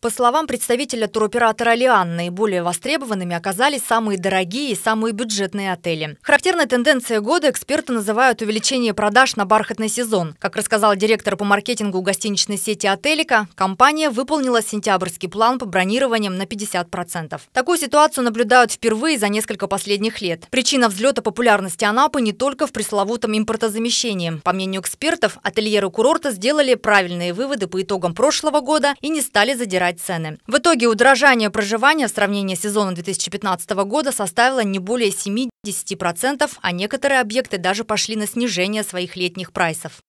По словам представителя туроператора «Лиан», наиболее востребованными оказались самые дорогие и самые бюджетные отели. Характерной тенденцией года эксперты называют увеличение продаж на бархатный сезон. Как рассказал директор по маркетингу гостиничной сети «Отелика», компания выполнила сентябрьский план по бронированиям на 50%. Такую ситуацию наблюдают впервые за несколько последних лет. Причина взлета популярности Анапы не только в пресловутом импортозамещении. По мнению экспертов, ательеры курорта сделали правильные выводы по итогам прошлого года и не стали задирать снижать цены. В итоге удорожание проживания в сравнении с сезоном 2015 года составило не более 7-10%, а некоторые объекты даже пошли на снижение своих летних прайсов.